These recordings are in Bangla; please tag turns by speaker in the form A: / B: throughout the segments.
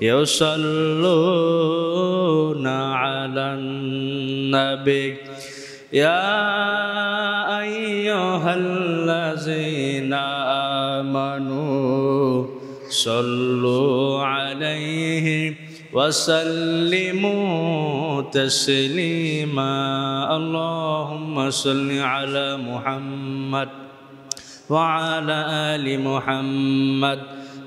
A: يصلون على النبي يا أيها الذين آمنوا صلوا عليه وسلموا تسليما اللهم صل على محمد وعلى آل محمد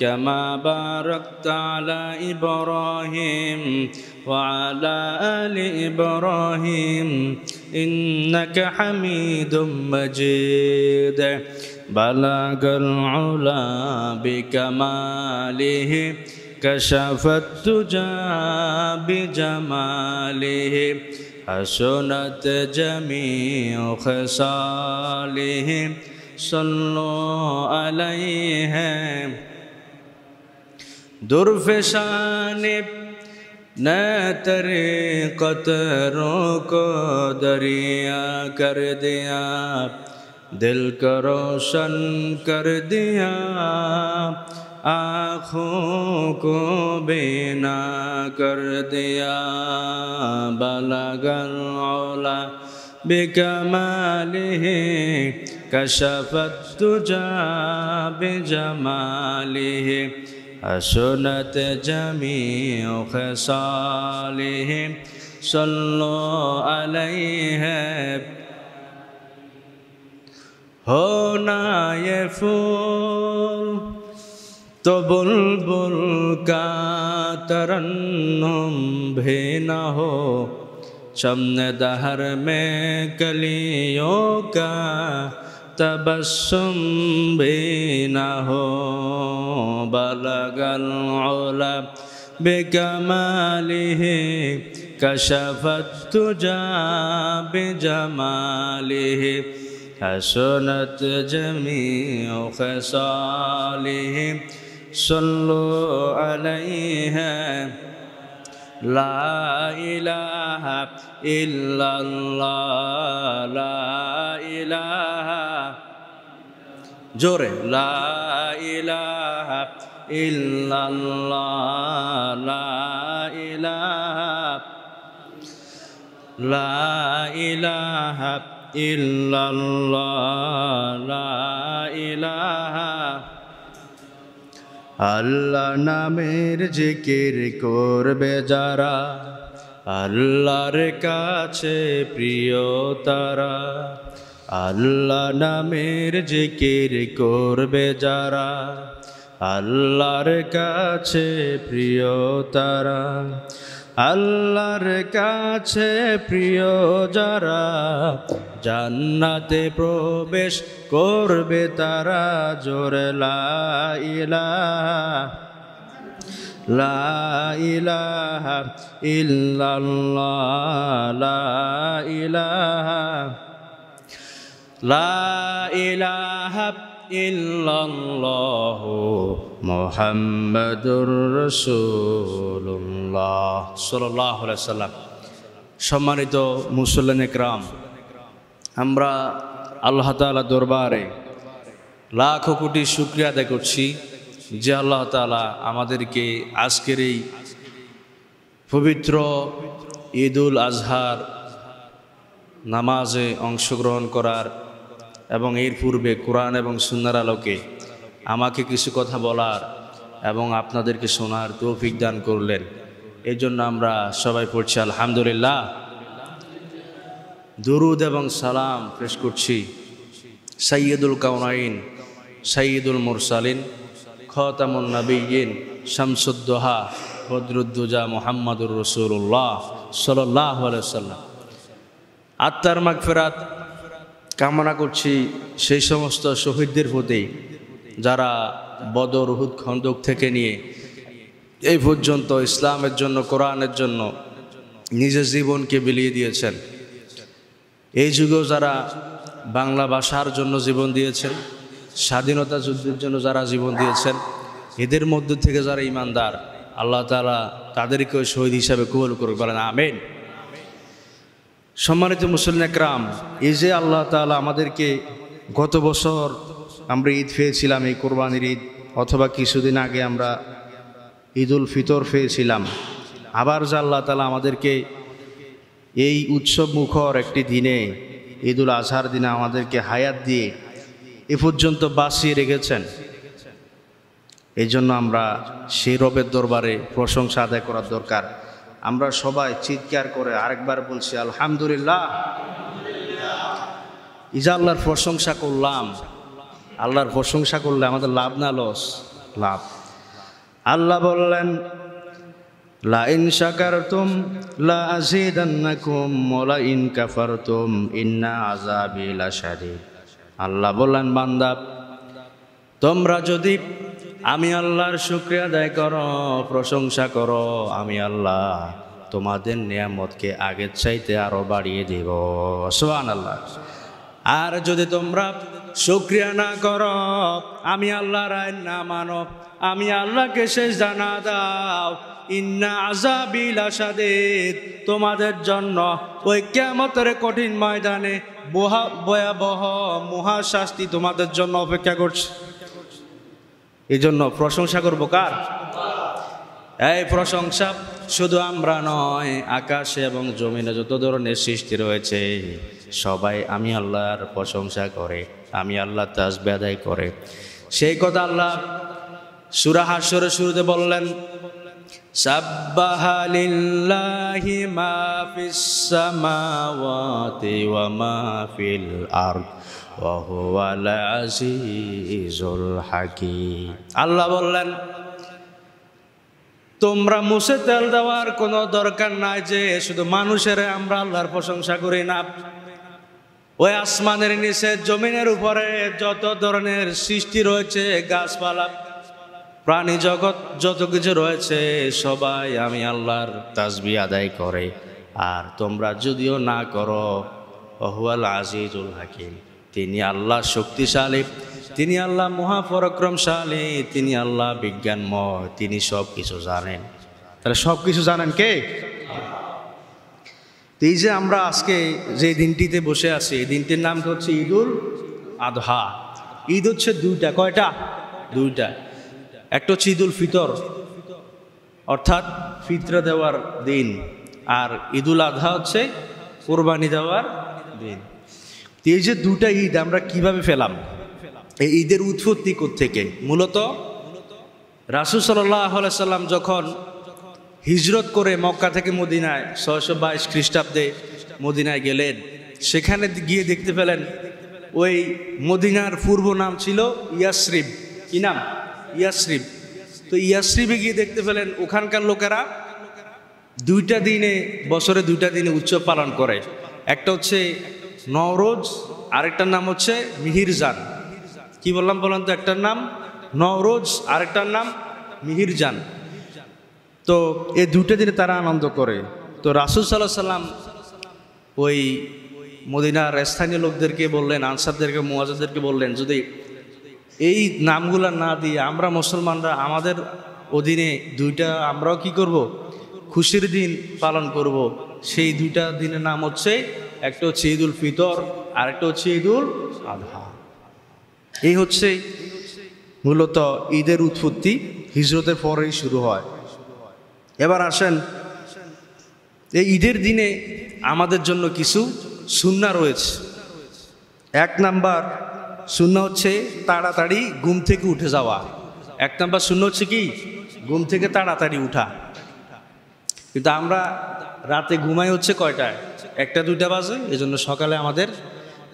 A: كما باركت على إبراهيم وعلى آل إبراهيم إنك حميد مجيد بلغ العلا بكماله كشف التجا بجماله حسنت جميع خصاله صلوا عليهم درفشان نیتر قطروں کو دریا کر دیا دل کو روشن کر دیا آنکھوں کو بینا کر دیا بلا اولا بھی کمالی تجا بھی سنت جمیع سالی صلو لو ہونا یہ پھول تو بلبل کا ترنم بھی نہ ہو چمن دہر میں کلیوں کا تبسم بينه بلغ العلا بكماله كشف التجى بجماله حسنت جميع خصاله صلوا عليه لا إله إلا الله لا إله جوري لا إله إلا الله لا إله لا إله إلا الله لا إله আল্লাহ নামের জিকির করবে যারা আল্লাহর কাছে প্রিয় তারা আল্লাহ নামের জিকির করবে যারা আল্লাহর কাছে প্রিয় তারা আল্লাহর কাছে প্রিয় যারা জান্নাতে প্রবেশ করবে তারা জোরে লাইলা ইলাহা ইল্লাল্লাহ ইলাহা মোহাম্মদুর রসুল্লাহ সাল্লাহ সাল্লাম সম্মানিত মুসল্লান একরাম আমরা আল্লাহ তালা দরবারে লাখো কোটি শুক্রিয়া আদায় করছি যে আল্লাহ তালা আমাদেরকে আজকের এই পবিত্র ঈদুল আজহার নামাজে অংশগ্রহণ করার এবং এর পূর্বে কোরআন এবং সুন্দর আলোকে আমাকে কিছু কথা বলার এবং আপনাদেরকে শোনার তৌফিক দান করলেন এজন্য আমরা সবাই পড়ছি আলহামদুলিল্লাহ দুরুদ এবং সালাম পেশ করছি সৈয়দুল কাউনাইন সঈদুল মুরসালিন খতামুল নবীন শামসুদ্দোহা বদরুদ্দুজা মোহাম্মদুর রসুল্লাহ সাল্লাহ সাল্লাম আত্মার মাগফেরাত কামনা করছি সেই সমস্ত শহীদদের প্রতি যারা বদর হুদ খন্দক থেকে নিয়ে এই পর্যন্ত ইসলামের জন্য কোরআনের জন্য নিজের জীবনকে বিলিয়ে দিয়েছেন এই যুগেও যারা বাংলা ভাষার জন্য জীবন দিয়েছেন স্বাধীনতা যুদ্ধের জন্য যারা জীবন দিয়েছেন এদের মধ্য থেকে যারা ইমানদার আল্লাহ তালা তাদেরকেও শহীদ হিসাবে কবল করুক বলেন আমেন সম্মানিত মুসলিম একরাম এই যে আল্লাহ তালা আমাদেরকে গত বছর আমরা ঈদ পেয়েছিলাম এই কোরবানির ঈদ অথবা কিছুদিন আগে আমরা ঈদ উল ফিতর পেয়েছিলাম আবার যে আল্লাহ তালা আমাদেরকে এই উৎসব মুখর একটি দিনে ঈদুল আজহার দিনে আমাদেরকে হায়াত দিয়ে এ পর্যন্ত বাঁচিয়ে রেখেছেন এই জন্য আমরা সেই রবের দরবারে প্রশংসা আদায় করার দরকার আমরা সবাই চিৎকার করে আরেকবার বলছি আলহামদুলিল্লাহ ইজা আল্লাহর প্রশংসা করলাম আল্লাহর প্রশংসা করলে আমাদের লাভ না লস লাভ আল্লাহ বললেন লাইন সাকার তুম আজিদান্নাকুম ওয়া ইন কাফারতুম ইন্না আযাবি লাশাদীদ আল্লাহ বললেন বান্দা তোমরা যদি আমি আল্লাহর শুক্রিয়া আদায় করো প্রশংসা করো আমি আল্লাহ তোমাদের নিয়ামতকে আগের চাইতে আরও বাড়িয়ে দিব সোহান আল্লাহ আর যদি তোমরা শুক্রিয়া না করো আমি আল্লাহর আইন না মানব আমি আল্লাহকে শেষ জানা দাও ইন্না আজাবিল আসাদের তোমাদের জন্য ওই কেমতের কঠিন ময়দানে বহা ভয়াবহ মহাশাস্তি তোমাদের জন্য অপেক্ষা করছে এই জন্য প্রশংসা করবো কার এই প্রশংসা শুধু আমরা নয় আকাশে এবং জমিনে যত ধরনের সৃষ্টি রয়েছে সবাই আমি আল্লাহর প্রশংসা করে আমি আল্লাহ তাজ বেদায় করে সেই কথা আল্লাহ সুরাহাস্বরে শুরুতে বললেন سبح لله ما في السماوات وما في الأرض وهو العزيز الحكيم আল্লাহ বললেন তোমরা মুছে তেল দেওয়ার কোনো দরকার নাই যে শুধু মানুষের আমরা আল্লাহর প্রশংসা করি না ওই আসমানের নিচে জমিনের উপরে যত ধরনের সৃষ্টি রয়েছে গাছপালা প্রাণী জগৎ যত কিছু রয়েছে সবাই আমি আল্লাহর তাজবি আদায় করে আর তোমরা যদিও না করো অহুয়াল আজিজুল হাকিম তিনি আল্লাহ শক্তিশালী তিনি আল্লাহ মহাপরাক্রমশালী তিনি আল্লাহ বিজ্ঞানময় তিনি সব কিছু জানেন তাহলে সব কিছু জানেন কে এই যে আমরা আজকে যে দিনটিতে বসে আছি এই দিনটির নাম হচ্ছে ঈদুল আদহা ঈদ হচ্ছে দুইটা কয়টা দুইটা একটা হচ্ছে ঈদুল ফিতর অর্থাৎ ফিতরা দেওয়ার দিন আর ঈদুল আধা হচ্ছে কোরবানি দেওয়ার দিন এই যে দুটা ঈদ আমরা কিভাবে ফেলাম এই ঈদের উৎপত্তি থেকে মূলত রাসুল সাল্লাহ সাল্লাম যখন হিজরত করে মক্কা থেকে মদিনায় ছয়শো বাইশ খ্রিস্টাব্দে মদিনায় গেলেন সেখানে গিয়ে দেখতে পেলেন ওই মদিনার পূর্ব নাম ছিল ইয়াসরিফ কি নাম ইয়াসরিব তো ইয়াসরিবে গিয়ে দেখতে পেলেন ওখানকার লোকেরা দুইটা দিনে বছরে দুইটা দিনে উৎসব পালন করে একটা হচ্ছে নওরোজ আরেকটার নাম হচ্ছে মিহিরজান কি বললাম বলেন তো একটার নাম নওরোজ আরেকটার নাম মিহিরজান তো এই দুইটা দিনে তারা আনন্দ করে তো রাসুল সাল্লাহ সাল্লাম ওই মদিনার স্থানীয় লোকদেরকে বললেন আনসারদেরকে মোয়াজাদেরকে বললেন যদি এই নামগুলো না দিয়ে আমরা মুসলমানরা আমাদের অধীনে দুইটা আমরাও কি করব। খুশির দিন পালন করব। সেই দুইটা দিনের নাম হচ্ছে একটা হচ্ছে ঈদ উল ফিতর আর একটা হচ্ছে উল আধা এই হচ্ছে মূলত ঈদের উৎপত্তি হিজরতের পরেই শুরু হয় এবার আসেন এই ঈদের দিনে আমাদের জন্য কিছু সুন্না রয়েছে এক নাম্বার শূন্য হচ্ছে তাড়াতাড়ি ঘুম থেকে উঠে যাওয়া এক নম্বর শূন্য হচ্ছে কি ঘুম থেকে তাড়াতাড়ি উঠা কিন্তু আমরা রাতে ঘুমাই হচ্ছে কয়টায় একটা দুইটা বাজে এজন্য সকালে আমাদের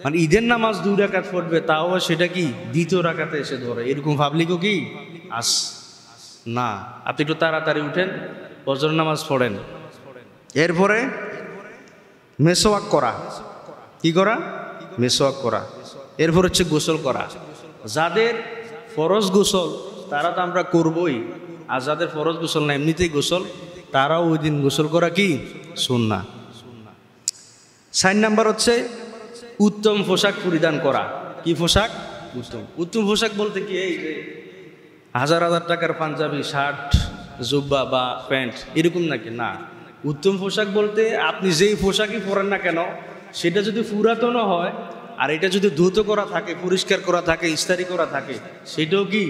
A: মানে ঈদের নামাজ দুই রাকাত পড়বে তাও সেটা কি দ্বিতীয় রাকাতে এসে ধরে এরকম পাবলিকও কি আস না আপনি একটু তাড়াতাড়ি উঠেন বজর নামাজ পড়েন এরপরে মেসোয়াক করা কি করা মেসোয়াক করা এরপর হচ্ছে গোসল করা যাদের ফরজ গোসল তারা তো আমরা করবই আর যাদের ফরজ গোসল না এমনিতেই গোসল তারাও ওই দিন গোসল করা কি না সাইন নাম্বার হচ্ছে উত্তম পোশাক পরিধান করা কি পোশাক উত্তম উত্তম পোশাক বলতে কি এই যে হাজার হাজার টাকার পাঞ্জাবি শার্ট জুব্বা বা প্যান্ট এরকম নাকি না উত্তম পোশাক বলতে আপনি যেই পোশাকই পরেন না কেন সেটা যদি পুরাতনও হয় আর এটা যদি ধুত করা থাকে পরিষ্কার করা থাকে ইস্তারি করা থাকে সেটাও কি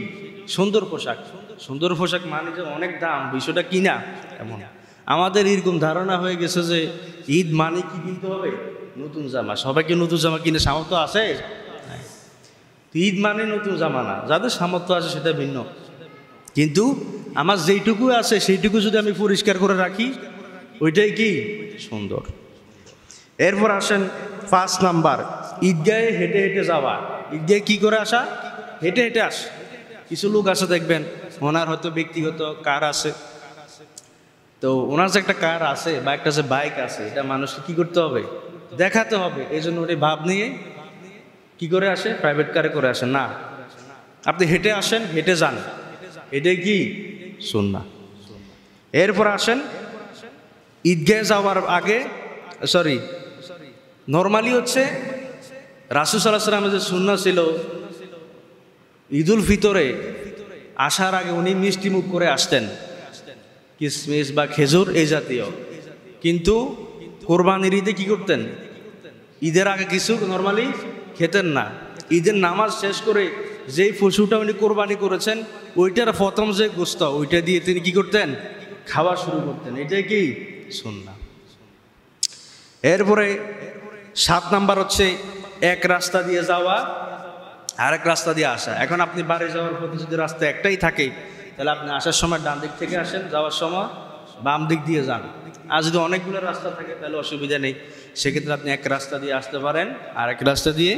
A: সুন্দর পোশাক সুন্দর পোশাক মানে যে অনেক দাম বিষয়টা কিনা এমন আমাদের এরকম ধারণা হয়ে গেছে যে ঈদ মানে কি কিনতে হবে নতুন জামা সবাইকে নতুন জামা কিনে সামর্থ্য আছে ঈদ মানে নতুন জামা না যাদের সামর্থ্য আছে সেটা ভিন্ন কিন্তু আমার যেইটুকু আছে সেইটুকু যদি আমি পরিষ্কার করে রাখি ওইটাই কি সুন্দর এরপর আসেন পাঁচ নাম্বার ঈদগাহে হেঁটে হেঁটে যাওয়া ঈদগাহে কি করে আসা হেঁটে হেঁটে আস কিছু লোক আছে দেখবেন ওনার হয়তো ব্যক্তিগত কার আছে তো ওনার যে একটা কার আছে বা একটা যে বাইক আছে এটা মানুষকে কি করতে হবে দেখাতে হবে এই জন্য ওটি ভাব নিয়ে কি করে আসে প্রাইভেট কারে করে আসে না আপনি হেঁটে আসেন হেঁটে যান হেঁটে কি না এরপর আসেন ঈদগাহে যাওয়ার আগে সরি নর্মালি হচ্ছে রাসু সালামের যে শূন্য ছিল ঈদুল ফিতরে আসার আগে উনি মিষ্টি মুখ করে আসতেন কিসমিস বা খেজুর এই জাতীয় কিন্তু কোরবানির ঈদে কী করতেন ঈদের আগে কিছু নর্মালি খেতেন না ঈদের নামাজ শেষ করে যেই পশুটা উনি কোরবানি করেছেন ওইটার প্রথম যে গোস্ত ওইটা দিয়ে তিনি কি করতেন খাওয়া শুরু করতেন এটাই কি শুনলাম এরপরে সাত নাম্বার হচ্ছে এক রাস্তা দিয়ে যাওয়া আরেক রাস্তা দিয়ে আসা এখন আপনি বাড়ি যাওয়ার পথে যদি রাস্তা একটাই থাকে তাহলে আপনি আসার সময় ডান দিক থেকে আসেন যাওয়ার সময় বাম দিক দিয়ে যান আর যদি অনেকগুলো রাস্তা থাকে তাহলে অসুবিধা নেই সেক্ষেত্রে আপনি এক রাস্তা দিয়ে আসতে পারেন আর এক রাস্তা দিয়ে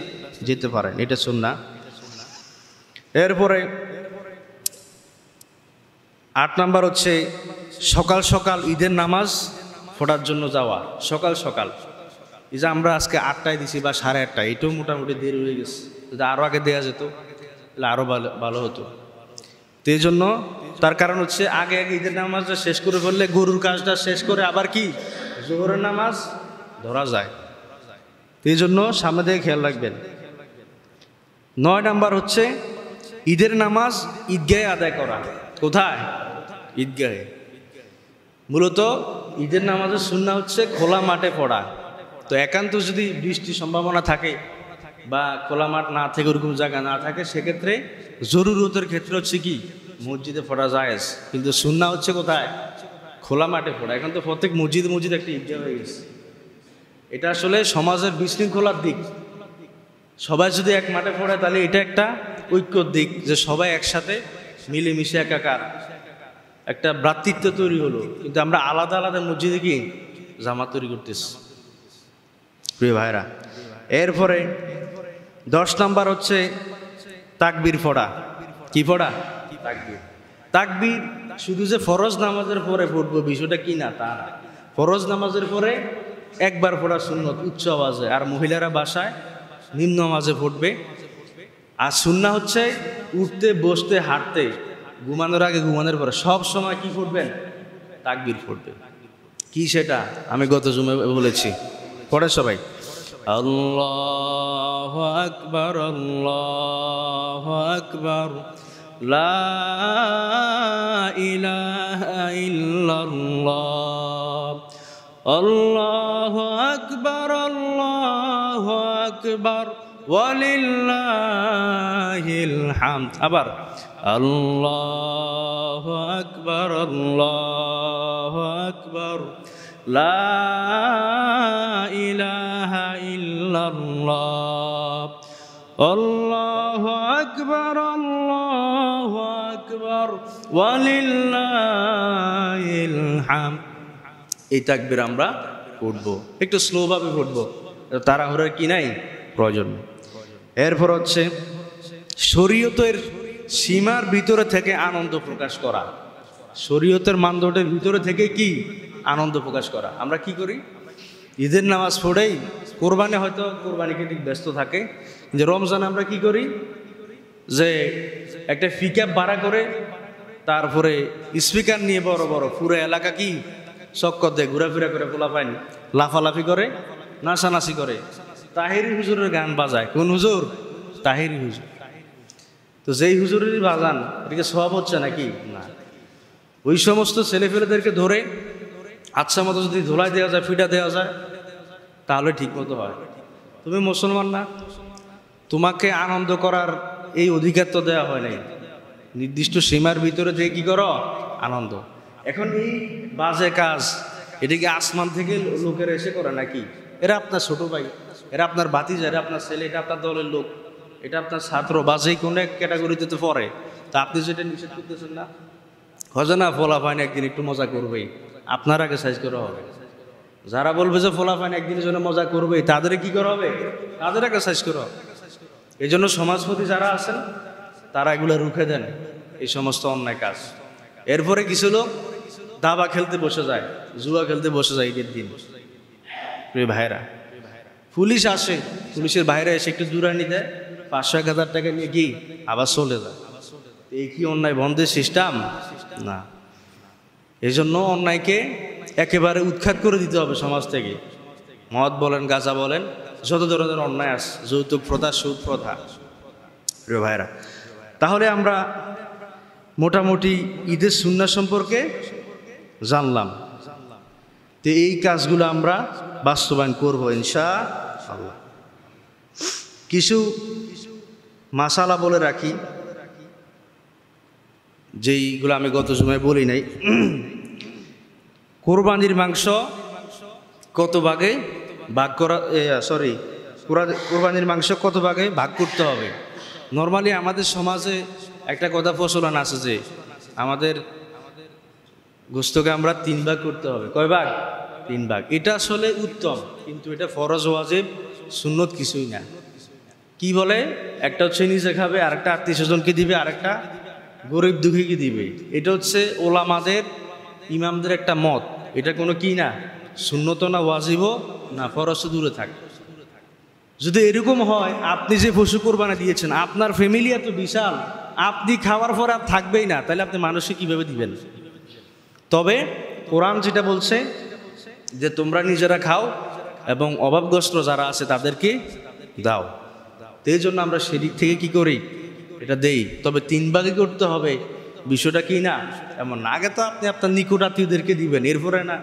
A: যেতে পারেন এটা শুন না এরপরে আট নাম্বার হচ্ছে সকাল সকাল ঈদের নামাজ ফোটার জন্য যাওয়া সকাল সকাল এই যে আমরা আজকে আটটায় দিছি বা সাড়ে আটটায় এটাও মোটামুটি দেরি হয়ে গেছে যদি আরও আগে দেওয়া যেত তাহলে আরও ভালো ভালো হতো তো এই জন্য তার কারণ হচ্ছে আগে আগে ঈদের নামাজটা শেষ করে ফেললে গরুর কাজটা শেষ করে আবার কি জোহরের নামাজ ধরা যায় এই জন্য সামনে থেকে খেয়াল রাখবেন নয় নাম্বার হচ্ছে ঈদের নামাজ ঈদগাহে আদায় করা কোথায় ঈদগাহে মূলত ঈদের নামাজের সুন্না হচ্ছে খোলা মাঠে পড়া তো একান্ত যদি বৃষ্টির সম্ভাবনা থাকে বা খোলা মাঠ না থাকে ওরকম জায়গা না থাকে সেক্ষেত্রে জরুরতের ক্ষেত্রে হচ্ছে কি মসজিদে ফোটা জায়েজ কিন্তু সুন্না হচ্ছে কোথায় খোলা মাঠে ফোটা এখন তো প্রত্যেক মসজিদ মসজিদ একটা ইজ্জা হয়ে গেছে এটা আসলে সমাজের বিশৃঙ্খলার দিক সবাই যদি এক মাঠে ফোড়ায় তাহলে এটা একটা ঐক্যর দিক যে সবাই একসাথে মিলেমিশে একাকার একটা ভ্রাতৃত্ব তৈরি হলো কিন্তু আমরা আলাদা আলাদা মসজিদে কি জামা তৈরি করতেছি প্রিয় ভাইরা এরপরে দশ নাম্বার হচ্ছে তাকবির ফোড়া কি পড়া তাকবির তাকবির শুধু যে ফরজ নামাজের পরে ফুটব বিষয়টা কি না তা না ফরজ নামাজের পরে একবার পড়া সুন্নত উচ্চ আওয়াজে আর মহিলারা বাসায় নিম্ন আওয়াজে ফুটবে আর সুন্না হচ্ছে উঠতে বসতে হাঁটতে ঘুমানোর আগে ঘুমানোর পরে সব সময় কি ফুটবেন তাকবির ফুটবে কি সেটা আমি গত জুমে বলেছি পড়ে সবাই আল্লাহ আকবর আল্লাহ আকবর আল্লাহ আকবর আল্লাহ আকবর ওয়ালিল্লাহিল হামদ আবার আল্লাহু আকবর আল্লাহু আকবর লা ইলাহা ইল্লাল্লাহ আল্লাহু আকবার আল্লাহু আকবার ওয়ালিল্লাহিল হাম এই তাকবীর আমরা পড়ব একটু স্লোভাবে পড়ব তাড়াহুড়ার কি নাই প্রয়োজন এরপর হচ্ছে শরীয়তের সীমার ভিতরে থেকে আনন্দ প্রকাশ করা শরীয়তের মানদণ্ডের ভিতরে থেকে কি আনন্দ প্রকাশ করা আমরা কি করি ঈদের নামাজ পড়েই কোরবানি হয়তো কোরবানিকে ঠিক ব্যস্ত থাকে যে রমজান আমরা কি করি যে একটা ফিকাপ ভাড়া করে তারপরে স্পিকার নিয়ে বড় বড় পুরো এলাকা কি চক্কর দেয় ঘোরাফেরা করে পোলা পায়নি লাফালাফি করে নাচানাচি করে তাহেরি হুজুরের গান বাজায় কোন হুজুর তাহেরি হুজুর তো যেই হুজুরেরই বাজান এটাকে সব হচ্ছে নাকি না ওই সমস্ত ছেলেফেলেদেরকে ধরে আচ্ছা মতো যদি ধোলাই দেওয়া যায় ফিটা দেওয়া যায় তাহলে ঠিক মতো হয় তুমি মুসলমান না তোমাকে আনন্দ করার এই অধিকার তো দেওয়া হয় নাই নির্দিষ্ট সীমার ভিতরে যে কী করো আনন্দ এখন এই বাজে কাজ এটিকে আসমান থেকে লোকেরা এসে করে নাকি এরা আপনার ছোট ভাই এরা আপনার বাতিজা এরা আপনার ছেলে এটা আপনার দলের লোক এটা আপনার ছাত্র বাজে কোনো এক ক্যাটাগরিতে তো পড়ে তা আপনি যেটা নিষেধ করতেছেন না হজনা ফলাফাইন একদিন একটু মজা করবেই আপনার আগে সাইজ করা হবে যারা বলবে যে ফলাফান একদিনের জন্য মজা করবে তাদের কি করা হবে তাদের আগে সাইজ করা হবে এই জন্য সমাজপতি যারা আছেন তারা এগুলো রুখে দেন এই সমস্ত অন্যায় কাজ এরপরে কিছু লোক দাবা খেলতে বসে যায় জুয়া খেলতে বসে যায় ঈদের দিন ভাইরা পুলিশ আসে পুলিশের বাইরে এসে একটু জুরানি দেয় পাঁচশো এক হাজার টাকা নিয়ে কি আবার চলে যায় এই কি অন্যায় বন্ধের সিস্টেম না এই জন্য অন্যায়কে একেবারে উৎখাত করে দিতে হবে সমাজ থেকে মদ বলেন গাজা বলেন যত ধরনের অন্যায় আছে যৌতুক প্রথা সুপ্রথা প্রিয় ভাইরা তাহলে আমরা মোটামুটি ঈদের সুন্না সম্পর্কে জানলাম তো এই কাজগুলো আমরা বাস্তবায়ন করবো ইনশা আল্লাহ কিছু মাসালা বলে রাখি যেইগুলো আমি গত সময় বলি নাই কোরবানির মাংস কত ভাগে ভাগ করা সরি কোরবানির মাংস কত ভাগে ভাগ করতে হবে নর্মালি আমাদের সমাজে একটা কথা প্রচলন আছে যে আমাদের গোস্তকে আমরা তিন ভাগ করতে হবে কয় ভাগ তিন ভাগ এটা আসলে উত্তম কিন্তু এটা ফরজ যে সুন্নত কিছুই না কি বলে একটা হচ্ছে নিজে খাবে আরেকটা আত্মীয় স্বজনকে দিবে আরেকটা গরিব দুঃখীকে দিবে এটা হচ্ছে ওলামাদের ইমামদের একটা মত এটা কোনো কি না শূন্যত না ওয়াজিব না ফরস দূরে থাকে যদি এরকম হয় আপনি যে পশু কোরবানি দিয়েছেন আপনার ফ্যামিলি এত বিশাল আপনি খাওয়ার পর আর থাকবেই না তাহলে আপনি মানুষকে কীভাবে দিবেন তবে কোরআন যেটা বলছে যে তোমরা নিজেরা খাও এবং অভাবগ্রস্ত যারা আছে তাদেরকে দাও তো এই জন্য আমরা সেদিক থেকে কি করি এটা দেই তবে তিন ভাগে করতে হবে বিষয়টা কি না এমন আগে তো আপনি আপনার আত্মীয়দেরকে দিবেন এরপরে না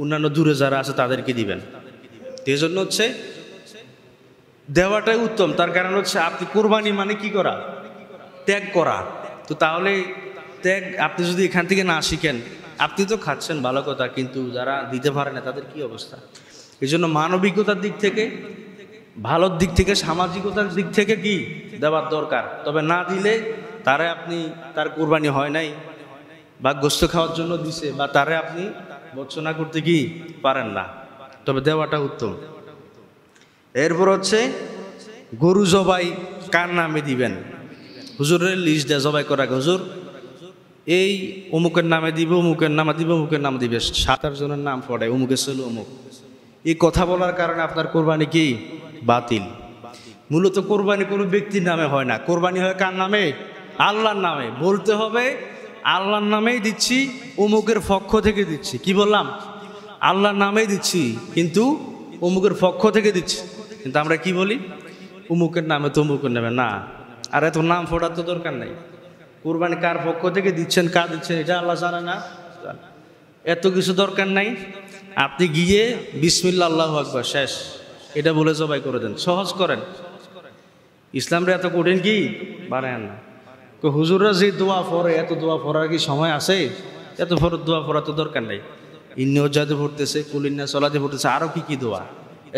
A: অন্যান্য দূরে যারা আছে তাদেরকে দিবেন এই জন্য হচ্ছে দেওয়াটাই উত্তম তার কারণ হচ্ছে আপনি কোরবানি মানে কি করা ত্যাগ করা তো তাহলে ত্যাগ আপনি যদি এখান থেকে না শিখেন আপনি তো খাচ্ছেন ভালো কথা কিন্তু যারা দিতে পারে না তাদের কি অবস্থা এই জন্য মানবিকতার দিক থেকে ভালোর দিক থেকে সামাজিকতার দিক থেকে কি দেওয়ার দরকার তবে না দিলে তারে আপনি তার কোরবানি হয় নাই বা গোস্ত খাওয়ার জন্য দিছে বা তারে আপনি বর্ষনা করতে কি পারেন না তবে দেওয়াটা উত্তম এরপর হচ্ছে গরু জবাই কার নামে দিবেন হুজুরের লিস্ট দেয় জবাই করা হুজুর এই অমুকের নামে দিব অমুকের নামে দিব অমুকের নাম দিবে সাত জনের নাম পড়ে অমুকের ছিল অমুক এই কথা বলার কারণে আপনার কোরবানি কি বাতিল মূলত কোরবানি কোনো ব্যক্তির নামে হয় না কোরবানি হয় কার নামে আল্লাহর নামে বলতে হবে আল্লাহর নামেই দিচ্ছি অমুকের পক্ষ থেকে দিচ্ছি কি বললাম আল্লাহর নামেই দিচ্ছি কিন্তু অমুকের পক্ষ থেকে দিচ্ছি কিন্তু আমরা কি বলি অমুকের নামে তমুকের নামে না আর এত নাম ফোটার তো দরকার নাই কোরবানি কার পক্ষ থেকে দিচ্ছেন কার দিচ্ছেন এটা আল্লাহ জানে না এত কিছু দরকার নাই আপনি গিয়ে বিসমিল্লা আল্লাহ আকবর শেষ এটা বলে জবাই করে দেন সহজ করেন ইসলামরা এত কঠিন কি বানায় না হুজুররা যে দোয়া পড়ে এত দোয়া পড়ার কি সময় আছে এত ফর দোয়া পড়া তো দরকার নেই ইন্নিও জাদে পড়তেছে কুলিন্না সলাদে পড়তেছে আরও কি কি দোয়া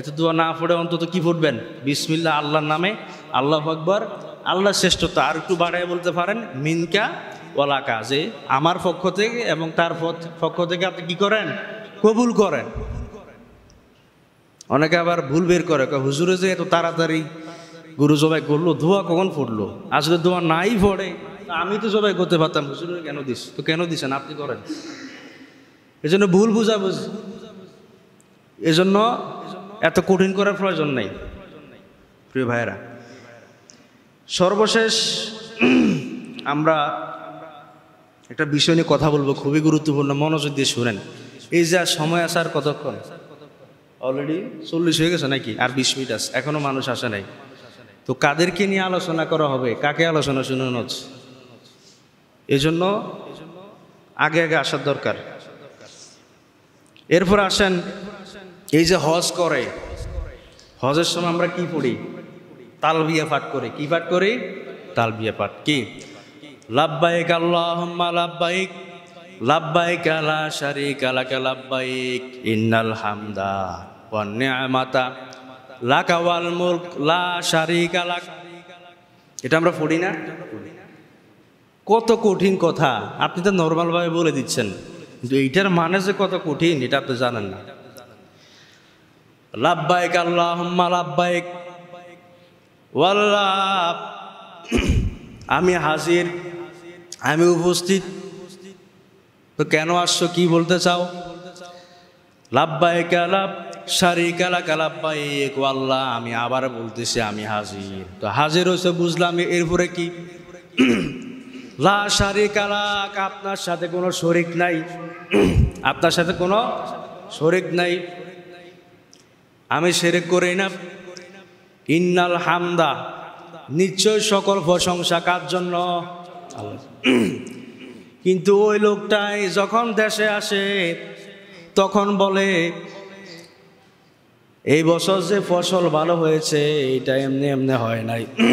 A: এত দোয়া না পড়ে অন্তত কি পড়বেন বিসমিল্লা আল্লাহর নামে আল্লাহ আকবর আল্লাহ শ্রেষ্ঠতা আর একটু বাড়ায় বলতে পারেন মিনকা ওয়ালাকা যে আমার পক্ষ থেকে এবং তার পক্ষ থেকে আপনি কী করেন কবুল করেন অনেকে আবার ভুল বের করে হুজুরে যে এত তাড়াতাড়ি গুরু জবাই করলো ধোয়া কখন ফুটলো আসলে ধোয়া নাই ফোড়ে আমি তো জবাই করতে পারতাম হুজুরে কেন দিস তো কেন দিছেন আপনি করেন এজন্য ভুল বুঝাবুঝি এজন্য এত কঠিন করার প্রয়োজন নেই প্রিয় ভাইয়েরা সর্বশেষ আমরা একটা বিষয় নিয়ে কথা বলবো খুবই গুরুত্বপূর্ণ মনোযোগ দিয়ে শুনেন এই যে সময় আসার কতক্ষণ অলরেডি চল্লিশ হয়ে গেছে নাকি আর বিশ মিনিট আছে এখনও মানুষ আসে নাই তো কাদেরকে নিয়ে আলোচনা করা হবে কাকে আলোচনা শুনানো হচ্ছে এজন্য আগে আগে আসার দরকার এরপর আসেন এই যে হজ করে হজের সময় আমরা কি পড়ি তাল বিয়ে পাঠ করি কি পাঠ করি তাল বিয়ে পাঠ কি লাভবাহিক আল্লাহ লাভবাহিক লাভবাহিক আলা শারিক আলাকা লাভবাহিক ইন্নাল হামদা লা এটা আমরা পড়ি না কত কঠিন কথা আপনি তো ভাবে বলে দিচ্ছেন কিন্তু এইটার মানে যে কত কঠিন এটা আপনি জানেন না লাভবাহিক আল্লাহ লাভবাহিক আমি হাজির আমি উপস্থিত তো কেন আসছো কি বলতে চাও লাভবাইক লাভ সারি কালা কালা পাই আল্লাহ আমি আবার বলতেছি আমি হাজির তো হাজির হয়েছে বুঝলাম এরপরে কি লা সারি কালাক আপনার সাথে কোনো শরিক নাই আপনার সাথে কোনো শরিক নাই আমি সেরেক করি না ইন্নাল হামদা নিশ্চয় সকল প্রশংসা কার জন্য কিন্তু ওই লোকটাই যখন দেশে আসে তখন বলে এই বছর যে ফসল ভালো হয়েছে এটা এমনি এমনি হয় নাই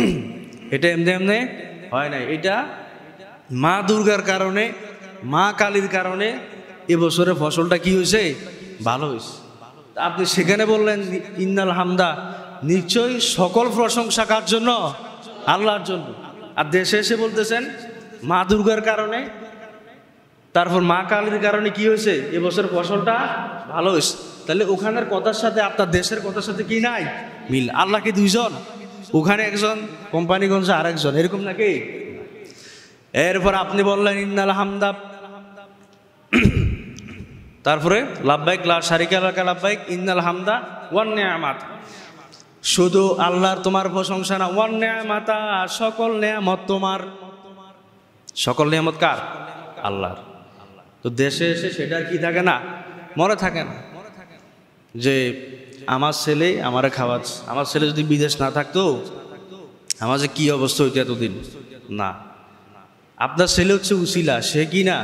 A: এটা এমনি এমনি হয় নাই এটা মা দুর্গার কারণে মা কালীর কারণে এবছরে ফসলটা কি হয়েছে ভালো হয়েছে আপনি সেখানে বললেন ইন্নাল হামদা নিশ্চয়ই সকল প্রশংসা কার জন্য আল্লাহর জন্য আর দেশে এসে বলতেছেন মা দুর্গার কারণে তারপর মা কালীর কারণে কি হয়েছে এবছর ফসলটা ভালো হয়েছে তাহলে ওখানের কথার সাথে আপনার দেশের কথার সাথে কি নাই মিল আল্লাহ কি দুইজন ওখানে একজন কোম্পানিগঞ্জ আর একজন এরকম নাকি এরপর আপনি বললেন ইন্নাল হামদাব তারপরে লাভবাইক সারিকা এলাকা লাভবাইক ইন্নাল হামদা ওয়ান নেয়ামাত শুধু আল্লাহর তোমার প্রশংসা না ওয়ান নেয়ামাতা সকল নেয়ামত তোমার সকল নেয়ামত কার আল্লাহর তো দেশে এসে সেটা কি থাকে না মনে থাকে না যে আমার ছেলে আমারে খাওয়া আমার ছেলে যদি বিদেশ না থাকতো আমার যে কী অবস্থা হইতো এতদিন না আপনার ছেলে হচ্ছে উশিলা সে কি না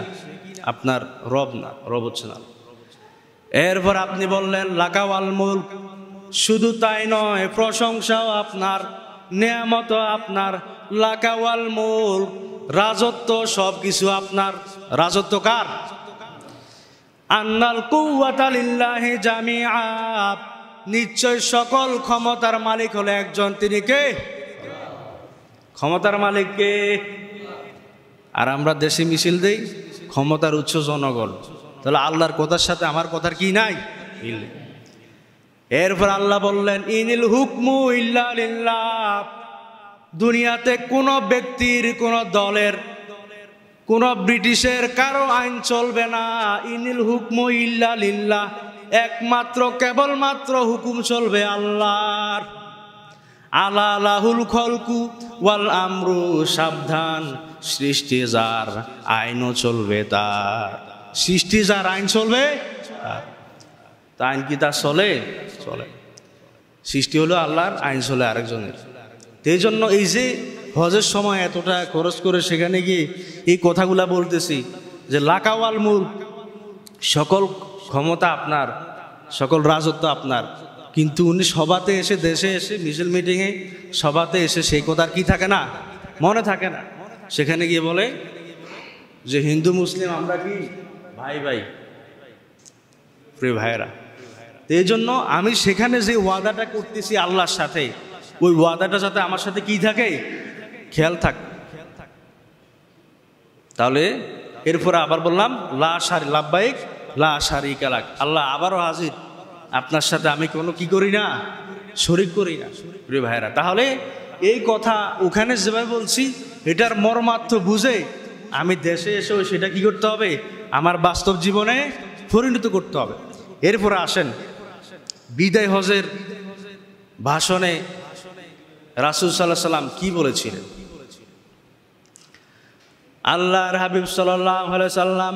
A: আপনার রব না রব হচ্ছে না এরপর আপনি বললেন লাকাওয়াল শুধু তাই নয় প্রশংসাও আপনার নিয়ামত আপনার লাকাওয়াল রাজত্ব সব কিছু আপনার রাজত্ব কার জামি আপ নিশ্চয় সকল ক্ষমতার মালিক হলো একজন তিনি কে ক্ষমতার মালিক কে আর আমরা দেশে মিছিল দেই ক্ষমতার উৎস জনগণ তাহলে আল্লাহর কথার সাথে আমার কথার কি নাই এরপর আল্লাহ বললেন ইনিল হুকমু ইল্লা দুনিয়াতে কোনো ব্যক্তির কোনো দলের কোন ব্রিটিশের কারো আইন চলবে না ইনিল হুকম ইল্লা লিল্লা একমাত্র কেবলমাত্র হুকুম চলবে আল্লাহর আলা লাহুল খলকু ওয়াল আমরু সাবধান সৃষ্টি যার আইনও চলবে তার সৃষ্টি যার আইন চলবে তা আইন কি তার চলে চলে সৃষ্টি হলো আল্লাহর আইন চলে আরেকজনের এই জন্য এই যে হজের সময় এতটা খরচ করে সেখানে গিয়ে এই কথাগুলা বলতেছি যে লাকাওয়াল মূল সকল ক্ষমতা আপনার সকল রাজত্ব আপনার কিন্তু উনি সভাতে এসে দেশে এসে মিছিল মিটিংয়ে সভাতে এসে সেই কথার কি থাকে না মনে থাকে না সেখানে গিয়ে বলে যে হিন্দু মুসলিম আমরা কি ভাই ভাই প্রিয় ভাইয়েরা এই জন্য আমি সেখানে যে ওয়াদাটা করতেছি আল্লাহর সাথে ওই ওয়াদাটা যাতে আমার সাথে কি থাকে খেয়াল থাক তাহলে এরপরে আবার বললাম লা লাভ লাভবাহিক লা কালাক আল্লাহ আবারও হাজির আপনার সাথে আমি কোনো কি করি না শরিক করি না প্রিয় ভাইরা তাহলে এই কথা ওখানে যেভাবে বলছি এটার মর্মার্থ বুঝে আমি দেশে এসেও সেটা কি করতে হবে আমার বাস্তব জীবনে পরিণত করতে হবে এরপরে আসেন বিদায় হজের ভাষণে রাসুল সাল্লাহ সাল্লাম কি বলেছিলেন আল্লাহর হাবিব সাল্লাম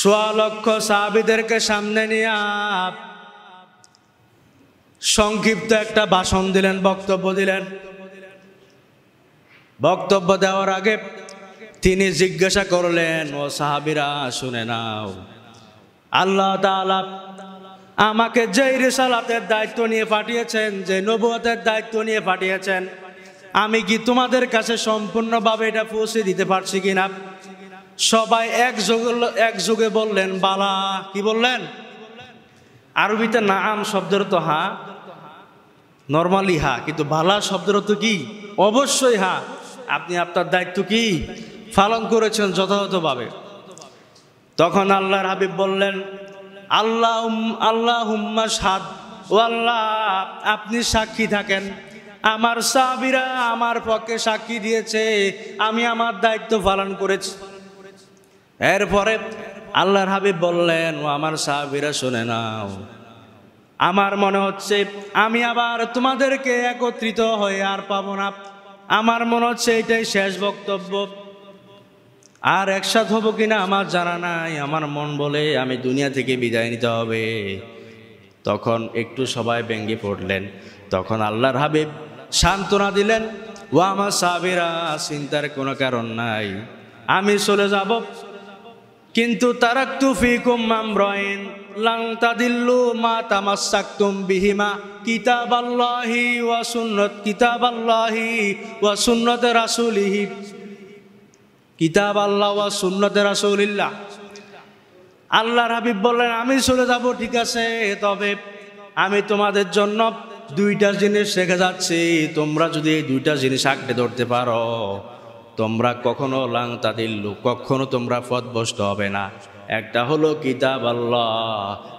A: সোয়ালক্ষ সাহাবিদেরকে সামনে নিয়ে সংক্ষিপ্ত একটা ভাষণ দিলেন বক্তব্য দিলেন বক্তব্য দেওয়ার আগে তিনি জিজ্ঞাসা করলেন ও সাহাবিরা শুনে নাও আল্লাহ আমাকে যেই রিসালাতের দায়িত্ব নিয়ে পাঠিয়েছেন যে নবুয়তের দায়িত্ব নিয়ে পাঠিয়েছেন আমি কি তোমাদের কাছে সম্পূর্ণভাবে এটা পৌঁছে দিতে পারছি কি না সবাই এক একযোগে বললেন বালা কি বললেন আরবিতে নাম শব্দের তো হা নর্মালি হা কিন্তু বালা শব্দের তো কি অবশ্যই হা আপনি আপনার দায়িত্ব কি পালন করেছেন যথাযথভাবে তখন আল্লাহর হাবিব বললেন আল্লাহ আল্লাহ হুম্মা সাদ ও আল্লাহ আপনি সাক্ষী থাকেন আমার সাহাবিরা আমার পক্ষে সাক্ষী দিয়েছে আমি আমার দায়িত্ব পালন করেছি এরপরে আল্লাহর হাবিব বললেন ও আমার সাহাবিরা শুনে নাও আমার মনে হচ্ছে আমি আবার তোমাদেরকে একত্রিত হয়ে আর পাবো না আমার মনে হচ্ছে এটাই শেষ বক্তব্য আর একসাথ হবো কিনা আমার জানা নাই আমার মন বলে আমি দুনিয়া থেকে বিদায় নিতে হবে তখন একটু সবাই ব্যঙ্গে পড়লেন তখন আল্লাহর হাবিব সান্ত্বনা দিলেন ও আমার সাবিরা চিন্তার কোনো কারণ নাই আমি চলে যাব কিন্তু তারাক তুফি কুমাম রয়েন দিল্লু মা তামাসাক্তুম বিহিমা কিতাব আল্লাহি ওয়া সুন্নত কিতাব আল্লাহি ওয়া সুন্নত রাসুলিহি কিতাব আল্লাহ ওয়া সুন্নত রাসূলিল্লাহ আল্লাহ হাবিব বললেন আমি চলে যাব ঠিক আছে তবে আমি তোমাদের জন্য দুইটা জিনিস শেখা যাচ্ছে তোমরা যদি দুইটা জিনিস আঁকড়ে ধরতে পারো তোমরা কখনো লাংতা দিল্লু কখনো তোমরা বসতে হবে না একটা হলো কিতাব আল্লাহ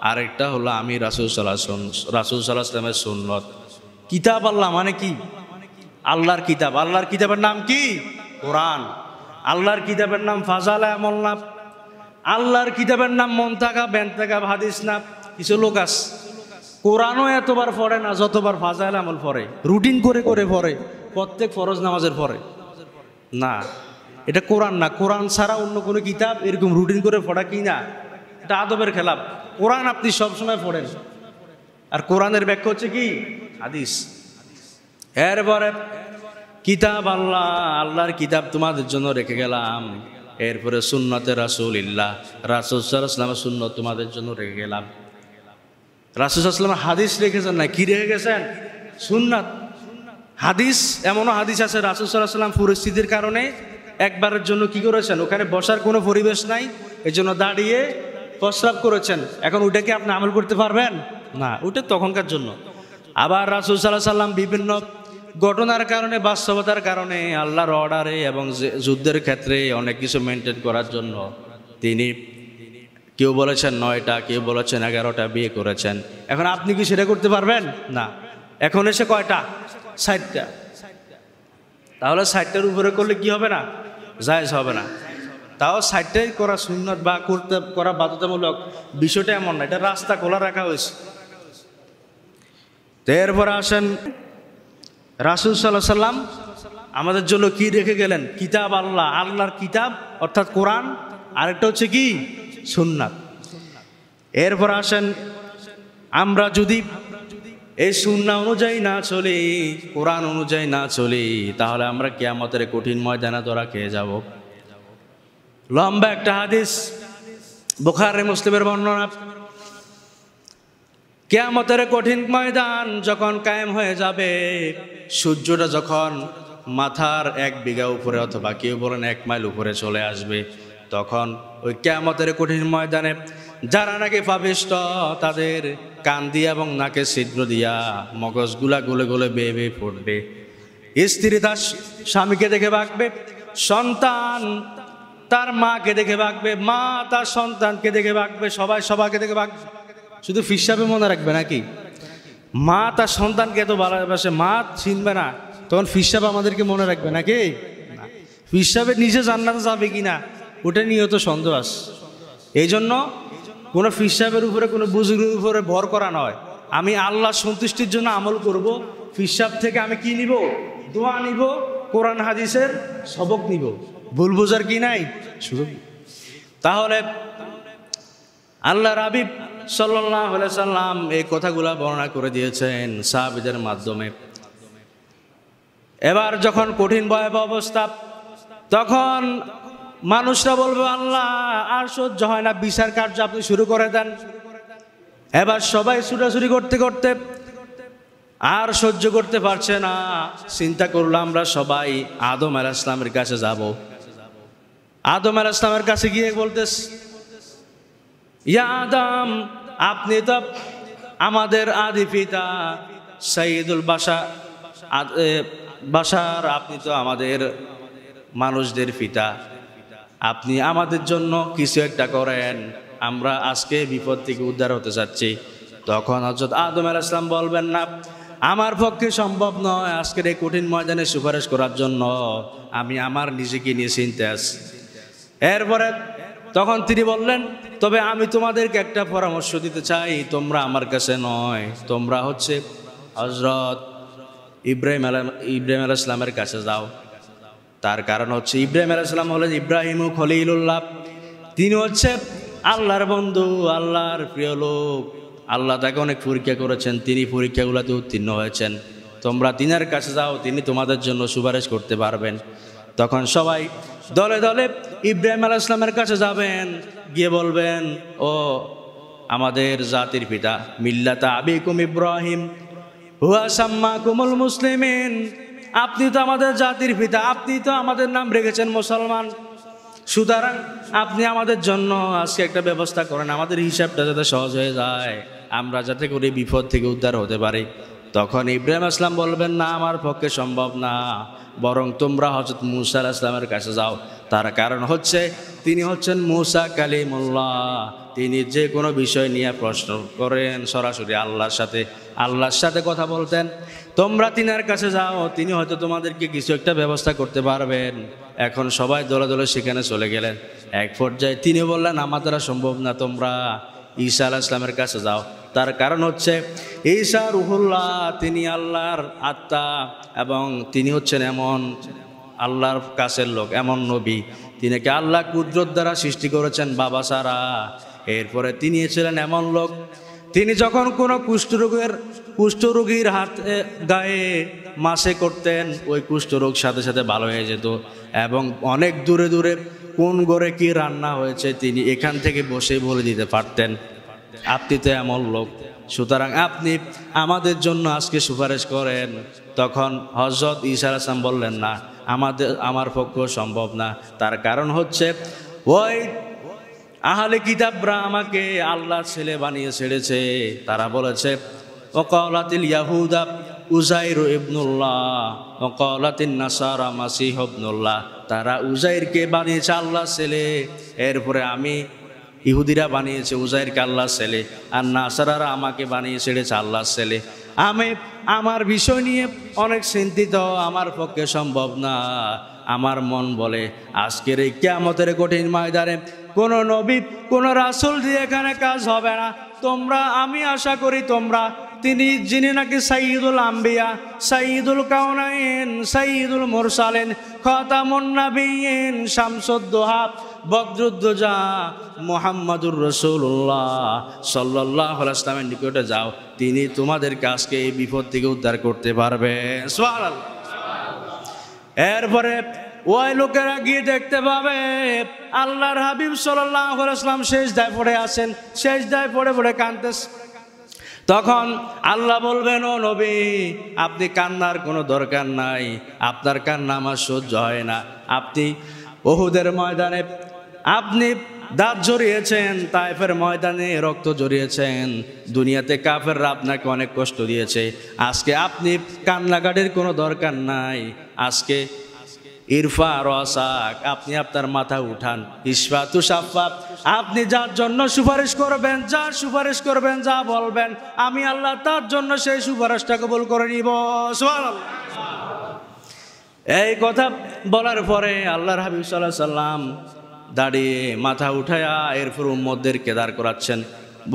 A: আরেকটা হলো আমি রাসুল সাল্লাহ রাসুল সাল্লাহ ইসলামের সুন্নত কিতাব আল্লাহ মানে কি আল্লাহর কিতাব আল্লাহর কিতাবের নাম কি কোরআন আল্লাহর কিতাবের নাম ফাজাল আমল না আল্লাহর কিতাবের নাম মন থাকা মন্তাকা থাকা হাদিস না কিছু লোক আছে কোরআনও এতবার পড়ে না যতবার ফাজাইল আমল পড়ে রুটিন করে করে পড়ে প্রত্যেক ফরজ নামাজের পরে না এটা কোরআন না কোরআন ছাড়া অন্য কোনো কিতাব এরকম রুটিন করে পড়া কি না এটা আদবের খেলাপ কোরআন আপনি সবসময় পড়েন আর কোরআনের ব্যাখ্যা হচ্ছে কি হাদিস এরপরে কিতাব আল্লাহ আল্লাহর কিতাব তোমাদের জন্য রেখে গেলাম এরপরে সুন্নতে রাসুল ইল্লাহ রাসুল নামে সুন্নত তোমাদের জন্য রেখে গেলাম রাসুসাল্লাম হাদিস রেখেছেন না কি রেখে গেছেন সুননাথ হাদিস এমনও হাদিস আছে রাসুসাল্লাম পরিস্থিতির কারণে একবারের জন্য কি করেছেন ওখানে বসার কোনো পরিবেশ নাই এর জন্য দাঁড়িয়ে প্রস্রাব করেছেন এখন ওটাকে আপনি আমল করতে পারবেন না ওটা তখনকার জন্য আবার রাসুল সাল্লাহ সাল্লাম বিভিন্ন ঘটনার কারণে বাস্তবতার কারণে আল্লাহর অর্ডারে এবং যুদ্ধের ক্ষেত্রে অনেক কিছু মেনটেন করার জন্য তিনি কেউ বলেছেন নয়টা কেউ বলেছেন এগারোটা বিয়ে করেছেন এখন আপনি কি সেটা করতে পারবেন না এখন এসে কয়টা ষাটটা তাহলে ষাটটার উপরে করলে কি হবে না জায়জ হবে না তাও ষাটটাই করা সুন্নত বা করতে করা বাধ্যতামূলক বিষয়টা এমন না এটা রাস্তা খোলা রাখা হয়েছে এরপরে আসেন রাসুল সাল্লাহ সাল্লাম আমাদের জন্য কি রেখে গেলেন কিতাব আল্লাহ আল্লাহর কিতাব অর্থাৎ কোরআন আরেকটা হচ্ছে কি সুন্নাত এরপর আসেন আমরা যদি এই সুন্না অনুযায়ী না চলি কোরআন অনুযায়ী না চলি তাহলে আমরা কেয়ামতের কঠিন ময়দানে ধরা খেয়ে যাব লম্বা একটা হাদিস বোখারে মুসলিমের বর্ণনা কেয়ামতের কঠিন ময়দান যখন কায়েম হয়ে যাবে সূর্যটা যখন মাথার এক বিঘা উপরে অথবা কেউ বলেন এক মাইল উপরে চলে আসবে তখন ওই ক্যামতের কঠিন ময়দানে যারা নাকি পাবিষ্ট তাদের কান দিয়া এবং নাকে ছিদ্র দিয়া মগজগুলা গলে গুলে বেয়ে বেয়ে ফুটবে স্ত্রী তার স্বামীকে দেখে বাঁকবে সন্তান তার মাকে দেখে বাঁকবে মা তার সন্তানকে দেখে বাঁকবে সবাই সবাইকে দেখে বাঁকবে শুধু ফিসাবে মনে রাখবে নাকি মা তার সন্তানকে এত ভালোবাসে মা চিনবে না তখন ফিসাবে আমাদেরকে মনে রাখবে নাকি ফিসাবে নিজে জান্নাতে যাবে কি না ওটা নিয়ে তো সন্দেহ এই জন্য কোনো ফিসাবের উপরে কোনো বুজুর্গের উপরে ভর করা নয় আমি আল্লাহ সন্তুষ্টির জন্য আমল করব ফিসাব থেকে আমি কি নিব দোয়া নিব কোরআন হাদিসের সবক নিব ভুল বোঝার কি নাই সুযোগ তাহলে আল্লাহ রাবিব সাল্লাহ সাল্লাম এই কথাগুলা বর্ণনা করে দিয়েছেন সাহাবিদের মাধ্যমে এবার যখন কঠিন ভয়াবহ অবস্থা তখন মানুষরা বলবে আল্লাহ আর সহ্য হয় না বিচার কার্য আপনি শুরু করে দেন এবার সবাই ছুটাছুটি করতে করতে আর সহ্য করতে পারছে না চিন্তা করলো আমরা সবাই আদম আল ইসলামের কাছে যাব আদম আল ইসলামের কাছে গিয়ে বলতে ইয়া আদম আপনি তো আমাদের আদি পিতা সাইদুল বাসা বাসার আপনি তো আমাদের মানুষদের পিতা আপনি আমাদের জন্য কিছু একটা করেন আমরা আজকে বিপদ থেকে উদ্ধার হতে চাচ্ছি তখন হজরত আদম আল ইসলাম বলবেন না আমার পক্ষে সম্ভব নয় আজকের এই কঠিন ময়দানে সুপারিশ করার জন্য আমি আমার নিজেকে নিয়ে চিনতে আসি এরপরে তখন তিনি বললেন তবে আমি তোমাদেরকে একটা পরামর্শ দিতে চাই তোমরা আমার কাছে নয় তোমরা হচ্ছে হজরত ইব্রাহিম আলাম ইব্রাহিম আলাহ ইসলামের কাছে যাও তার কারণ হচ্ছে ইব্রাহিম আলাইসালাম হলেন ইব্রাহিম খলিলুল্লাহ তিনি হচ্ছে আল্লাহর বন্ধু আল্লাহর প্রিয় লোক আল্লাহ তাকে অনেক পরীক্ষা করেছেন তিনি পরীক্ষাগুলোতে উত্তীর্ণ হয়েছেন তোমরা তিনার কাছে যাও তিনি তোমাদের জন্য সুপারিশ করতে পারবেন তখন সবাই দলে দলে ইব্রাহিম আলাহ ইসলামের কাছে যাবেন গিয়ে বলবেন ও আমাদের জাতির পিতা মিল্লাতা আবিকুম ইব্রাহিম হুয়া সাম্মা কুমল মুসলিমিন আপনি তো আমাদের জাতির পিতা আপনি তো আমাদের নাম রেখেছেন মুসলমান সুতরাং আপনি আমাদের জন্য আজকে একটা ব্যবস্থা করেন আমাদের হিসাবটা যাতে সহজ হয়ে যায় আমরা যাতে করে বিপদ থেকে উদ্ধার হতে পারি তখন ইব্রাহিম আসলাম বলবেন না আমার পক্ষে সম্ভব না বরং তোমরা হজরত মুসা আলাহিসামের কাছে যাও তার কারণ হচ্ছে তিনি হচ্ছেন মুসা কালিমুল্লাহ তিনি যে কোনো বিষয় নিয়ে প্রশ্ন করেন সরাসরি আল্লাহর সাথে আল্লাহর সাথে কথা বলতেন তোমরা তিনার কাছে যাও তিনি হয়তো তোমাদেরকে কিছু একটা ব্যবস্থা করতে পারবেন এখন সবাই দলে দলে সেখানে চলে গেলেন এক পর্যায়ে তিনি বললেন আমার দ্বারা সম্ভব না তোমরা ঈশা আল্লাহ ইসলামের কাছে যাও তার কারণ হচ্ছে ঈশা রুহুল্লাহ তিনি আল্লাহর আত্মা এবং তিনি হচ্ছেন এমন আল্লাহর কাছের লোক এমন নবী তিনিকে আল্লাহ কুদরত দ্বারা সৃষ্টি করেছেন বাবা সারা এরপরে তিনি ছিলেন এমন লোক তিনি যখন কোনো কুষ্ঠরোগের কুষ্ঠরোগীর হাতে গায়ে মাসে করতেন ওই কুষ্ঠরোগ সাথে সাথে ভালো হয়ে যেত এবং অনেক দূরে দূরে কোন গড়ে কি রান্না হয়েছে তিনি এখান থেকে বসে বলে দিতে পারতেন আপনি তো এমন লোক সুতরাং আপনি আমাদের জন্য আজকে সুপারিশ করেন তখন হজরত ইশার আসলাম বললেন না আমাদের আমার পক্ষ সম্ভব না তার কারণ হচ্ছে ওই আহলে কিতাবরা আমাকে আল্লাহ ছেলে বানিয়ে ছেড়েছে তারা বলেছে ওকালাতিল ইয়াহুদা উজাইর ইবনুল্লাহ ওকালাতিন নাসারা মাসিহ ইবনুল্লাহ তারা উজাইরকে বানিয়েছে আল্লাহ ছেলে এরপরে আমি ইহুদিরা বানিয়েছে উজাইরকে আল্লাহ ছেলে আর নাসারারা আমাকে বানিয়ে ছেড়েছে আল্লাহ ছেলে আমি আমার বিষয় নিয়ে অনেক চিন্তিত আমার পক্ষে সম্ভব না আমার মন বলে আজকের এই কেয়ামতের কঠিন ময়দানে কোনো নবী কোনো রাসুল দিয়ে এখানে কাজ হবে না তোমরা আমি আশা করি তোমরা তিনি যিনি নাকি সাইদুল আম্বিয়া সাইদুল কাউনাইন সাইদুল মুরসালেন খতামুন্নাবিয়েন শামসুদ্দোহা বদরুদ্দোজা মোহাম্মদুর রসুল্লাহ সাল্লাহ ইসলামের নিকটে যাও তিনি তোমাদেরকে আজকে এই বিপদ থেকে উদ্ধার করতে পারবে এরপরে ওই লোকেরা গিয়ে দেখতে পাবে আল্লাহর হাবিব সাল্লাম শেষ দায় পড়ে আসেন শেষ দায় পড়ে পড়ে কানতে তখন আল্লাহ বলবেন ও নবী আপনি কান্নার কোনো দরকার নাই আপনার কান্না আমার সহ্য হয় না আপনি বহুদের ময়দানে আপনি দাঁত জড়িয়েছেন তাইফের ময়দানে রক্ত জড়িয়েছেন দুনিয়াতে কাফের আপনাকে অনেক কষ্ট দিয়েছে আজকে আপনি কান্নাকাটির কোনো দরকার নাই আজকে ইরফা রসাক আপনি আপনার মাথা উঠান ইসফা তুষাফা আপনি যার জন্য সুপারিশ করবেন যা সুপারিশ করবেন যা বলবেন আমি আল্লাহ তার জন্য সেই সুপারিশটা কবুল করে নিব এই কথা বলার পরে আল্লাহ হাবিব সাল্লাহ সাল্লাম দাঁড়িয়ে মাথা উঠায়া এরপর উম্মদের কেদার করাচ্ছেন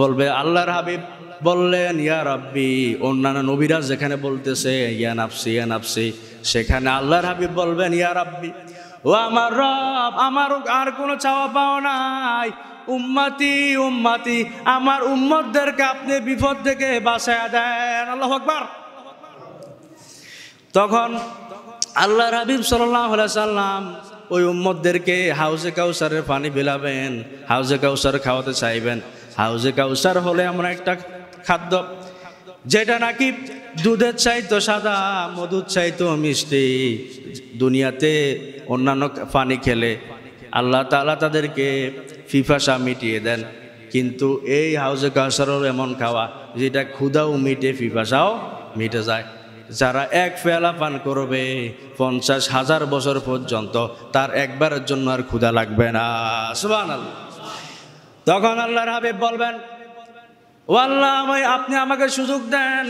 A: বলবে আল্লাহর হাবিব বললেন ইয়া রাব্বি অন্যান্য নবীরা যেখানে বলতেছে ইয়া নাফসি ইয়া নাফসি সেখানে আল্লাহর হাবিব বলবেন ইয়া রাব্বি ও আমার রব আমার আর কোনো চাওয়া পাও নাই উম্মাতি উম্মাতি আমার উম্মদদেরকে আপনি বিপদ থেকে বাঁচায় দেন আল্লাহ আকবার তখন আল্লাহ হাবিব সাল্লাহ সাল্লাম ওই উম্মদদেরকে হাউজে কাউসারের পানি বিলাবেন হাউজে কাউসার খাওয়াতে চাইবেন হাউজে কাউসার হলে আমরা একটা খাদ্য যেটা নাকি দুধের চাইতো সাদা মধুর চাইতো মিষ্টি দুনিয়াতে অন্যান্য পানি খেলে আল্লাহ তালা তাদেরকে ফিফাসা মিটিয়ে দেন কিন্তু এই হাউজে কাউসারও এমন খাওয়া যেটা ক্ষুদাও মিটে ফিফাসাও মিটে যায় যারা এক পেয়ালা পান করবে পঞ্চাশ হাজার বছর পর্যন্ত তার একবারের জন্য আর ক্ষুধা লাগবে না সুবান আল্লাহ তখন আল্লাহর হাবিব বলবেন ওয়াল্লাহ আমি আপনি আমাকে সুযোগ দেন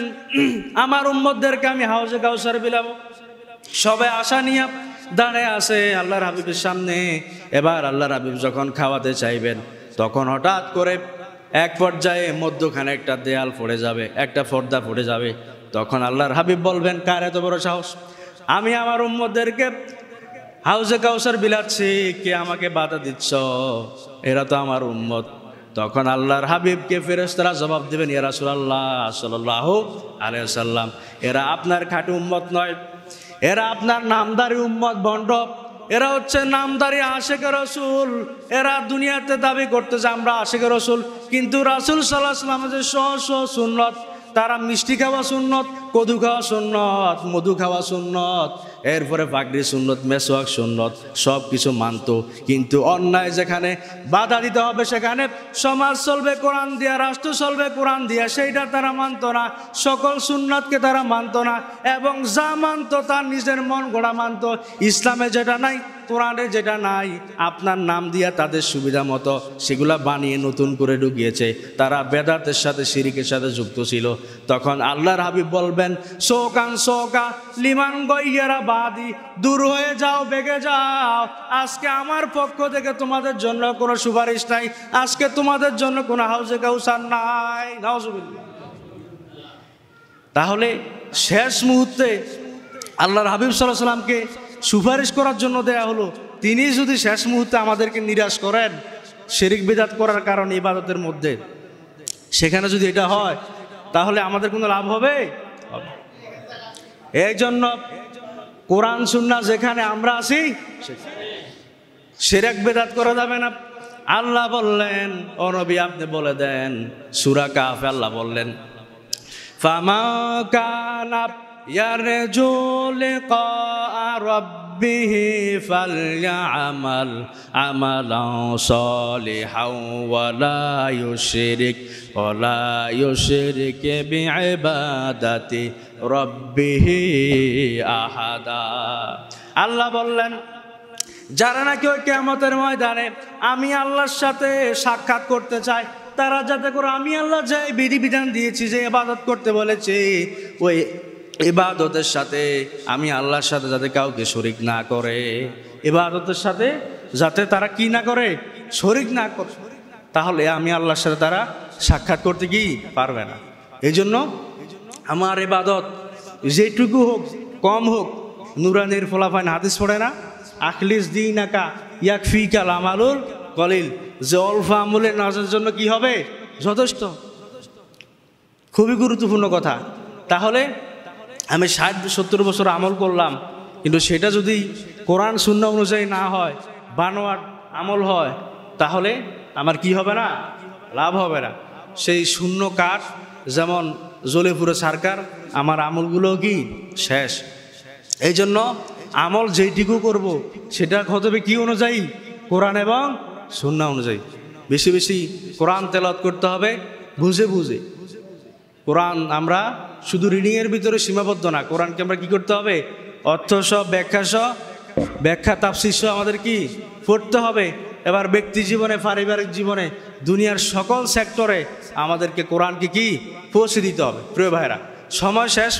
A: আমার উম্মদদেরকে আমি হাউজে কাউসার বিলাব সবে আশা নিয়ে দাঁড়ে আসে আল্লাহর হাবিবের সামনে এবার আল্লাহর হাবিব যখন খাওয়াতে চাইবেন তখন হঠাৎ করে এক পর্যায়ে মধ্যখানে একটা দেয়াল পড়ে যাবে একটা পর্দা পড়ে যাবে তখন আল্লাহর হাবিব বলবেন কার এত বড় সাহস আমি আমার উম্মদেরকে হাউজে কাউসার বিলাচ্ছি কে আমাকে বাধা দিচ্ছ এরা তো আমার উম্মত তখন আল্লাহর হাবিবকে ফেরেস্তারা জবাব দেবেন এরা সুরাল্লাহ সাল্লাহ আলাইসাল্লাম এরা আপনার খাটি উম্মত নয় এরা আপনার নামদারি উম্মত ভণ্ড এরা হচ্ছে নামদারি আশেখ রসুল এরা দুনিয়াতে দাবি করতেছে আমরা আশেখ রসুল কিন্তু রাসুল সাল্লাহ সাল্লামের সহ সহ সুন্নত তারা মিষ্টি খাওয়া সুন্নত কদু খাওয়া সুন্নত মধু খাওয়া সুন্নত এরপরে বাগডি সুন্নত মেসোয়াক সুন্নত সব কিছু মানত কিন্তু অন্যায় যেখানে বাধা দিতে হবে সেখানে সমাজ চলবে কোরআন দিয়া রাষ্ট্র চলবে কোরআন দিয়া সেইটা তারা মানত না সকল সুন্নাতকে তারা মানত না এবং যা মানত তার নিজের মন গড়া মানত ইসলামে যেটা নাই কোরআনে যেটা নাই আপনার নাম দিয়া তাদের সুবিধা মতো সেগুলা বানিয়ে নতুন করে ঢুকিয়েছে তারা বেদাতের সাথে শিরিকের সাথে যুক্ত ছিল তখন আল্লাহর হাবিব বলবেন সোকান শোকা লিমান গইয়েরা বাদি দূর হয়ে যাও বেগে যাও আজকে আমার পক্ষ থেকে তোমাদের জন্য কোনো সুপারিশ নাই আজকে তোমাদের জন্য কোনো হাউসে কাউসার নাই তাহলে শেষ মুহূর্তে আল্লাহর হাবিব সাল্লাহ সাল্লামকে সুপারিশ করার জন্য দেয়া হলো তিনি যদি শেষ মুহূর্তে আমাদেরকে নিরাশ করেন শেরিক বেদাত করার কারণ ইবাদতের মধ্যে সেখানে যদি এটা হয় তাহলে আমাদের কোনো লাভ হবে এই জন্য কোরআন সুন্না যেখানে আমরা আছি সেরেক বেদাত করা যাবে না আল্লাহ বললেন অনবী আপনি বলে দেন সুরা কাফ আল্লাহ বললেন ফামা কানাপ يرجو لقاء ربه فليعمل عملا صالحا ولا يشرك ولا يشرك بعبادة ربه أحدا আল্লাহ বললেন যারা নাকি ওই কেমতের ময়দানে আমি আল্লাহর সাথে সাক্ষাৎ করতে চাই তারা যাতে করে আমি আল্লাহ যে বিধান দিয়েছি যে ইবাদত করতে বলেছি ওই এবাদতের সাথে আমি আল্লাহর সাথে যাতে কাউকে শরিক না করে এবাদতের সাথে যাতে তারা কি না করে শরিক না করে তাহলে আমি আল্লাহর সাথে তারা সাক্ষাৎ করতে কি পারবে না এই জন্য আমার এবাদত যেটুকু হোক কম হোক নুরানের ফলাফাইন হাদিস পড়ে না আখলিস দিই নাকা ইয়াক ফিকাল আমালুল কলিল যে অল্প আমলের নাজের জন্য কি হবে যথেষ্ট খুবই গুরুত্বপূর্ণ কথা তাহলে আমি ষাট সত্তর বছর আমল করলাম কিন্তু সেটা যদি কোরআন শূন্য অনুযায়ী না হয় বানোয়ার আমল হয় তাহলে আমার কি হবে না লাভ হবে না সেই শূন্য কাঠ যেমন জলেপুরে সরকার আমার আমলগুলো কি শেষ এই জন্য আমল যেইটুকু করব সেটা হতে কি অনুযায়ী কোরআন এবং শূন্য অনুযায়ী বেশি বেশি কোরআন তেলত করতে হবে বুঝে বুঝে কোরআন আমরা শুধু রিডিংয়ের ভিতরে সীমাবদ্ধ না কোরআনকে আমরা কি করতে হবে অর্থ সহ ব্যাখ্যা সহ ব্যাখ্যা সহ আমাদের কি পড়তে হবে এবার ব্যক্তি জীবনে পারিবারিক জীবনে দুনিয়ার সকল সেক্টরে আমাদেরকে কোরআনকে কি পৌঁছে দিতে হবে প্রিয় ভাইরা সময় শেষ